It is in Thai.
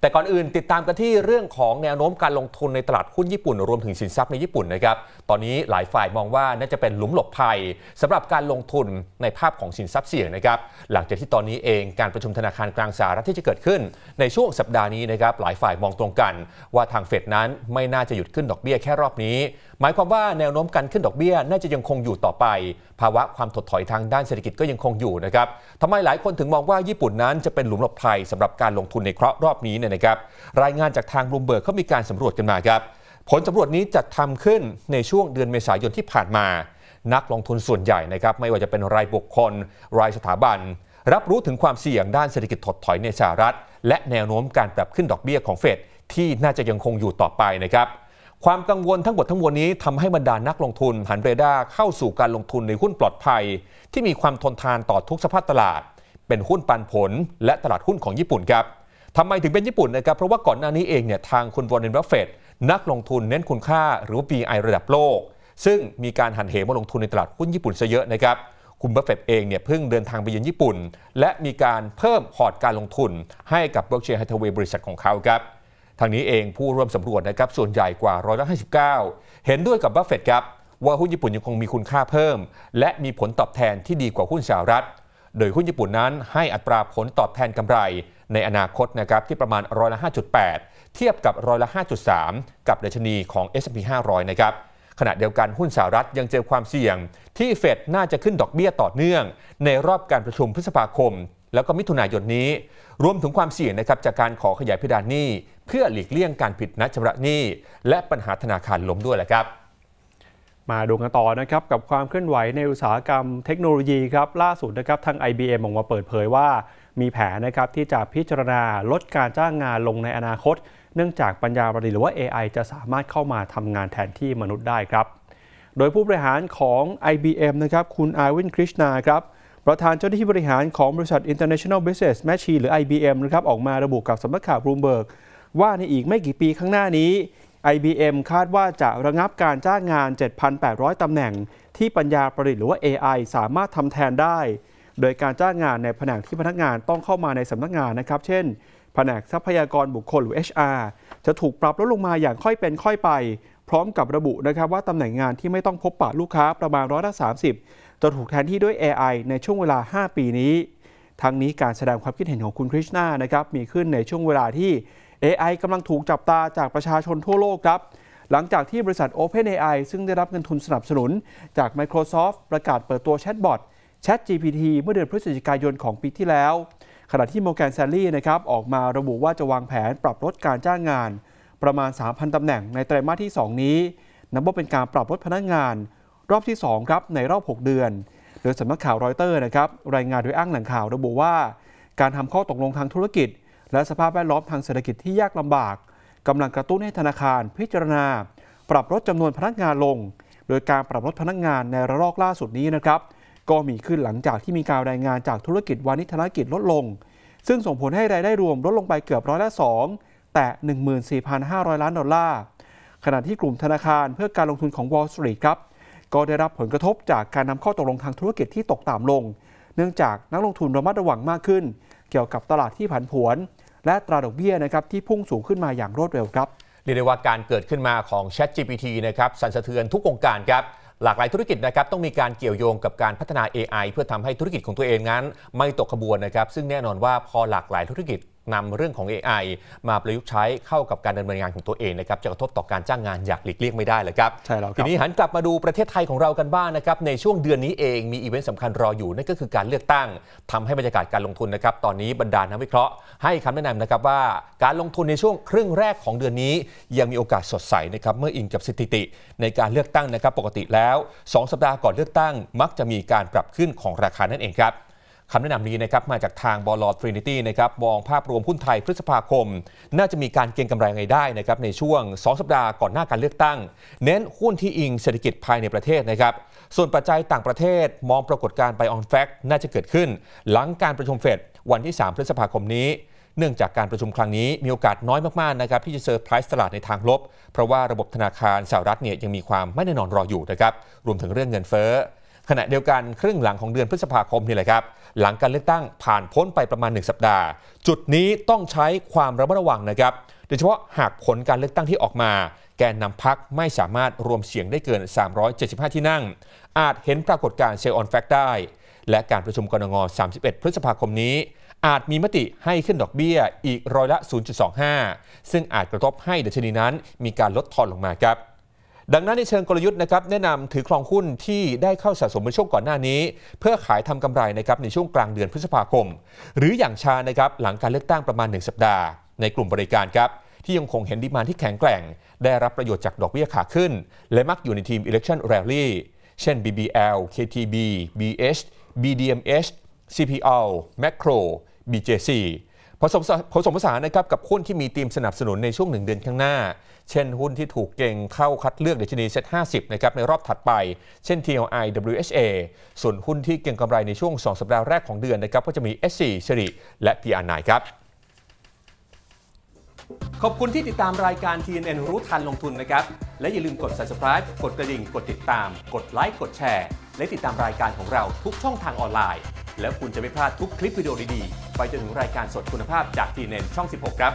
แต่ก่อนอื่นติดตามกันที่เรื่องของแนวโน้มการลงทุน ในตลาดหุ้นญี่ปุ่นรวมถึงสินทรัพย์ในญี่ปุ่นนะครับ ตอนนี้หลายฝ่ายมองว่าน่าจะเป็นหลุมหลบภัย สำหรับการลงทุนในภาพของสินทรัพย์เสี่ยงนะครับ หลังจากที่ตอนนี้เองการประชุมธนาคารกลางสหรัฐที่จะเกิดขึ้น ในช่วงสัปดาห์นี้นะครับหลายฝ่ายมองตรงกัน ว่าทางเฟดนั้นไม่น่าจะหยุดขึ้นดอกเบี้ยแค่รอบนี้ หมายความว่าแนวโน้มการขึ้นดอกเบี้ย น่าจะยังคงอยู่ต่อไป ภาวะความถดถอยทางด้านเศรษฐกิจก็ยังคงอยู่นะครับทำไมหลายคนถึงมองว่าญี่ปุ่นนั้นจะเป็นหลุมหลบภัยสำหรับการลงทุนในรอบนี้เนี่ยนะครับรายงานจากทางบลูมเบิร์กเขามีการสำรวจกันมาครับผลสำรวจนี้จัดทำขึ้นในช่วงเดือนเมษายนที่ผ่านมา นักลงทุนส่วนใหญ่นะครับไม่ว่าจะเป็นรายบุคคล รายสถาบัน รับรู้ถึงความเสี่ยงด้านเศรษฐกิจถดถอยในสหรัฐ และแนวโน้มการปรับขึ้นดอกเบี้ยของเฟดที่น่าจะยังคงอยู่ต่อไปนะครับความกังวลทั้งหมดทั้งมวลนี้ ทำให้บรรดานักลงทุน หันเรดาร์เข้าสู่การลงทุนในหุ้นปลอดภัย ที่มีความทนทานต่อทุกสภาพตลาด เป็นหุ้นปันผลและตลาดหุ้นของญี่ปุ่นครับทำไมถึงเป็นญี่ปุ่นนะครับเพราะว่าก่อนหน้านี้เองเนี่ยทางคุณวอร์เรนบัฟเฟตนักลงทุนเน้นคุณค่าหรือว่าไ i ระดับโลก ซึ่งมีการหันเหมาลงทุนในตลาดหุ้นญี่ปุ่นซะเยอะนะครับคุณบัฟเฟตเองเนี่ยเพิ่งเดินทางไปเยือนญี่ปุ่น และมีการเพิ่มพอร์ตการลงทุนให้กับบริษัทไฮเทเวบริษัทของเขาครับทางนี้เองผู้ร่วมสำรวจนะครับส่วนใหญ่กว่าร้อยละห้าสิบเก้าเห็นด้วยกับบัฟเฟตครับว่าหุ้นญี่ปุ่นยังคงมีคุณค่าเพิ่มและมีผลตอบแทนที่ดีกว่าหุ้นสหรัฐ โดยหุ้นญี่ปุ่นนั้นให้อัตราผลตอบแทนกาไรในอนาคตนะครับที่ประมาณร้อยละ5.8 เทียบกับร้อยละ5.3 กับดัชนีของ S&P 500นะครับขณะเดียวกันหุ้นสหรัฐยังเจอความเสี่ยง ที่เฟดน่าจะขึ้นดอกเบี้ยต่อเนื่อง ในรอบการประชุมพฤษภาคมแล้วก็มิถุนายนนี้ รวมถึงความเสี่ยงนะครับจากการขอขยายพดานหนี้ เพื่อหลีกเลี่ยงการผิดนัดชำระหนี้ และปัญหาธนาคารล้มด้วยแหละครับ มาดูกันต่อนะครับกับความเคลื่อนไหวในอุตสาหกรรมเทคโนโลยีครับล่าสุดนะครับทาง IBM ออกมาเปิดเผยว่ามีแผนนะครับที่จะพิจารณาลดการจ้างงานลงในอนาคต เนื่องจากปัญญาประดิษฐ์หรือว่า AI จะสามารถเข้ามาทำงานแทนที่มนุษย์ได้ครับ โดยผู้บริหารของ IBM นะครับคุณอาวินคริชนาครับประธานเจ้าหน้าที่บริหารของบริษัท International Business Machine หรือ IBM นะครับออกมาระบุกับสำนักข่าวบลูมเบิร์กว่าในอีกไม่กี่ปีข้างหน้านี้ IBM คาดว่าจะระงับการจ้างงาน 7,800ตำแหน่ง ที่ปัญญาประดิษฐ์หรือว่า AI สามารถทำแทนได้โดยการจ้างงานในแผนกที่พนักงานต้องเข้ามาในสำนักงานนะครับเช่นแผนกทรัพยากรบุคคลหรือ HR จะถูกปรับลดลงมาอย่างค่อยเป็นค่อยไป พร้อมกับระบุนะครับว่าตำแหน่งงานที่ไม่ต้องพบปะลูกค้าประมาณร้อยละสาจะถูกแทนที่ด้วย AI ในช่วงเวลา 5 ปีนี้ ทั้งนี้การแสดงความคิดเห็นของคุณคริชนานะครับมีขึ้นในช่วงเวลาที่ AI กำลังถูกจับตาจากประชาชนทั่วโลกครับหลังจากที่บริษัท OpenAI ซึ่งได้รับเงินทุนสนับสนุน จาก Microsoft ประกาศเปิดตัวแชทบอท ChatGPT เมื่อเดือนพฤศจิกายนของปีที่แล้ว ขณะที่โมแกนแซลลี่นะครับออกมาระบุว่าจะวางแผนปรับลดการจ้างงาน ประมาณ 3,000 ตำแหน่งในไตรมาสที่ 2 นี้ นับว่าเป็นการปรับลดพนักงงานรอบที่2ครับในรอบ 6 เดือน โดยสำนักข่าวรอยเตอร์นะครับรายงานโดยอ้างแหล่งข่าวระบุว่า การทำข้อตกลงทางธุรกิจ และสภาพแวดล้อมทางเศรษฐกิจที่ยากลำบากกำลังกระตุ้นให้ธนาคารพิจารณา ปรับลดจำนวนพนักงานลง โดยการปรับลดพนักงานในระลอกล่าสุดนี้นะครับก็มีขึ้นหลังจากที่มีการรายงานจากธุรกิจวานิธนกิจลดลง ซึ่งส่งผลให้รายได้รวมลดลงไปเกือบร้อยละสองแต่ 14,500 ล้านดอลลาร์ขณะที่กลุ่มธนาคารเพื่อการลงทุนของ Wall Street ครับก็ได้รับผลกระทบจากการนำข้อตกลงทางธุรกิจที่ตกต่ำลง เนื่องจากนักลงทุนระมัดระวังมากขึ้น เกี่ยวกับตลาดที่ผันผวนและตราดอกเบี้ยนะครับที่พุ่งสูงขึ้นมาอย่างรวดเร็วครับเรียกได้ว่าการเกิดขึ้นมาของ ChatGPT นะครับสั่นสะเทือนทุกวงการครับหลากหลายธุรกิจนะครับต้องมีการเกี่ยวโยงกับการพัฒนา AI เพื่อทำให้ธุรกิจของตัวเองนั้น ไม่ตกขบวนนะครับ ซึ่งแน่นอนว่าพอหลากหลายธุรกิจนำเรื่องของ AI มาประยุกต์ใช้เข้ากับการดำเนินงานของตัวเองนะครับจะกระทบต่อการจ้างงานอยากหลีกเลี่ยงไม่ได้เลยครับใช่แล้วทีนี้หันกลับมาดูประเทศไทยของเรากันบ้างนะครับในช่วงเดือนนี้เองมีอีเวนต์สำคัญรออยู่ นั่นก็คือการเลือกตั้งทำให้บรรยากาศการลงทุนนะครับ ตอนนี้บรรดานักวิเคราะห์ให้คำแนะนำนะครับว่าการลงทุนในช่วงครึ่งแรกของเดือนนี้ยังมีโอกาสสดใสนะครับเมื่ออิงกับสถิติในการเลือกตั้งนะครับปกติแล้ว 2 สัปดาห์ก่อนเลือกตั้ง มักจะมีการปรับขึ้นของราคานั่นเองครับคำแนะนำนี้นะครับมาจากทางบอลลอทรินิตี้นะครับมองภาพรวมหุ้นไทยพฤษภาคม น่าจะมีการเก็งกำไรไงได้นะครับในช่วง 2 สัปดาห์ก่อนหน้าการเลือกตั้ง เน้นหุ้นที่อิงเศรษฐกิจภายในประเทศนะครับ ส่วนปัจจัยต่างประเทศ มองปรากฏการ์ไปออนแฟกต์น่าจะเกิดขึ้นหลังการประชุมเฟดวันที่ 3 พฤษภาคมนี้ เนื่องจากการประชุมครั้งนี้มีโอกาสน้อยมากๆนะครับที่จะเซอร์ไพรส์ตลาดในทางลบเพราะว่าระบบธนาคารสหรัฐเนี่ยยังมีความไม่แน่นอนรออยู่นะครับรวมถึงเรื่องเงินเฟ้อขณะเดียวกันครึ่งหลังของเดือนพฤษภาคมนี่แหละครับ หลังการเลือกตั้งผ่านพ้นไปประมาณ 1 สัปดาห์ จุดนี้ต้องใช้ความระมัดระวังนะครับ โดยเฉพาะหากผลการเลือกตั้งที่ออกมาแกนนำพักไม่สามารถรวมเสียงได้เกิน 375 ที่นั่ง อาจเห็นปรากฏการณ์เชลออนแฟกต์ได้ และการประชุมกรงง31 พฤษภาคมนี้ อาจมีมติให้ขึ้นดอกเบี้ยอีกร้อยละ 0.25 ซึ่งอาจกระทบให้ดัชนีนั้น มีการลดทอนลงมาครับดังนั้นในเชิงกลยุทธ์นะครับแนะนำถือครองหุ้นที่ได้เข้าสะสมในช่วงก่อนหน้านี้ เพื่อขายทำกำไรนะครับในช่วงกลางเดือนพฤษภาคม หรืออย่างชานะครับหลังการเลือกตั้งประมาณ 1 สัปดาห์ ในกลุ่มบริการครับที่ยังคงเห็นดีมานที่แข็งแกร่ง ได้รับประโยชน์จากดอกเบี้ยขาขึ้น และมักอยู่ในทีม Election Rally เช่น BBL KTB BH BDMH CPL Macro BJC ผสมผสมผสานนะครับกับหุ้นที่มีธีมสนับสนุนในช่วงหนึ่งเดือนข้างหน้า เช่นหุ้นที่ถูกเก่งเข้าคัดเลือกดัชนีเซ็ติบนะครับในรอบถัดไป เช่น TLI WHA ส่วนหุ้นที่เก่งกำไรในช่วง 2 สัปดาห์แรกของเดือนนะครับก็จะมี SC สริ และ PR9 ครับ ขอบคุณที่ติดตามรายการ TNN รู้ทันลงทุนนะครับ และอย่าลืมกด subscribe กดกระดิ่ง กดติดตาม กดไลค์ กดแชร์ และติดตามรายการของเราทุกช่องทางออนไลน์ แล้วคุณจะไม่พลาดทุกคลิปวิดีโอดีๆไปจนถึงรายการสดคุณภาพจากทีเน็นช่อง 16 ครับ